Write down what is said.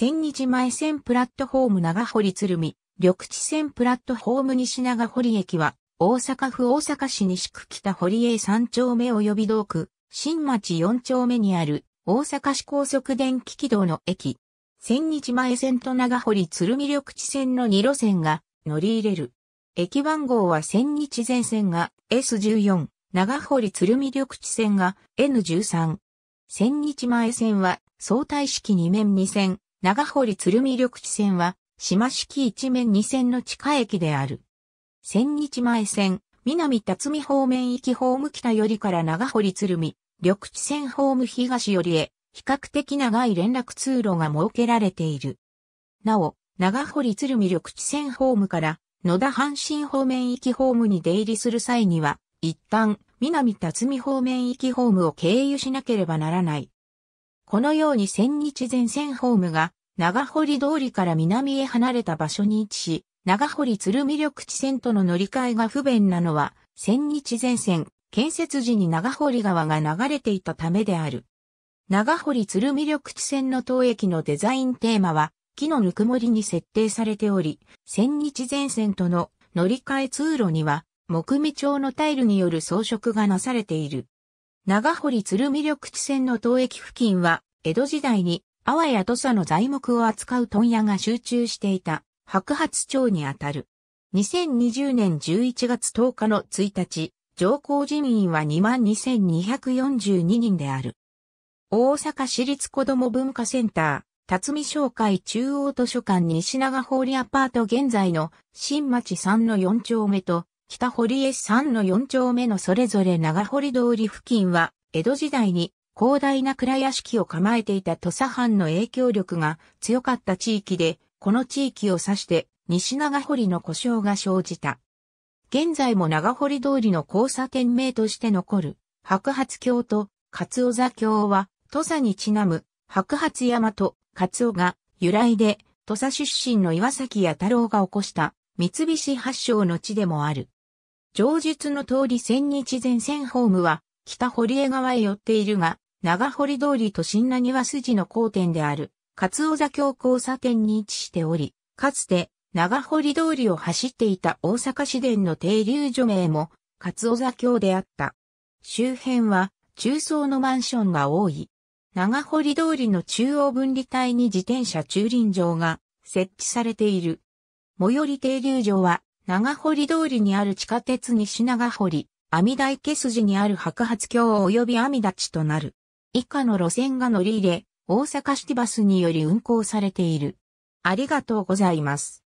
千日前線プラットホーム長堀鶴見、緑地線プラットホーム西長堀駅は、大阪府大阪市西区北堀江3丁目及び同区、新町4丁目にある、大阪市高速電気軌道の駅。千日前線と長堀鶴見緑地線の2路線が乗り入れる。駅番号は千日前線が S14、長堀鶴見緑地線が N13。千日前線は相対式2面2線、長堀鶴見緑地線は、島式一面二線の地下駅である。千日前線、南辰美方面行きホーム北寄りから長堀鶴見、緑地線ホーム東寄りへ、比較的長い連絡通路が設けられている。なお、長堀鶴見緑地線ホームから、野田阪神方面行きホームに出入りする際には、一旦、南辰美方面行きホームを経由しなければならない。このように千日前線ホームが長堀通りから南へ離れた場所に位置し、長堀鶴見緑地線との乗り換えが不便なのは、千日前線、建設時に長堀川が流れていたためである。長堀鶴見緑地線の当駅のデザインテーマは、木のぬくもりに設定されており、千日前線との乗り換え通路には、木目調のタイルによる装飾がなされている。長堀鶴見緑地線の東駅付近は、江戸時代に、阿波や土佐の材木を扱う問屋が集中していた、白髪町にあたる。2020年11月10日の1日、上皇人員は22,242人である。大阪市立子ども文化センター、辰巳商会中央図書館西長堀アパート現在の新町3の4丁目と北堀江山の四丁目のそれぞれ長堀通り付近は、江戸時代に広大な倉屋敷を構えていた土佐藩の影響力が強かった地域で、この地域を指して西長堀の故障が生じた。現在も長堀通りの交差点名として残る白髪橋と勝尾座橋は土佐にちなむ白髪山と勝尾が由来で土佐出身の岩崎弥太郎が起こした三菱発祥の地でもある。上述の通り千日前線ホームは北堀江川へ寄っているが、長堀通りと新浪は筋の交点である、勝尾座橋交差点に位置しており、かつて長堀通りを走っていた大阪市電の停留所名も勝尾座橋であった。周辺は中層のマンションが多い。長堀通りの中央分離帯に自転車駐輪場が設置されている。最寄り停留所は長堀通りにある地下鉄西長堀、阿弥陀池筋にある白髪橋及び阿弥陀地となる。以下の路線が乗り入れ、大阪シティバスにより運行されている。ありがとうございます。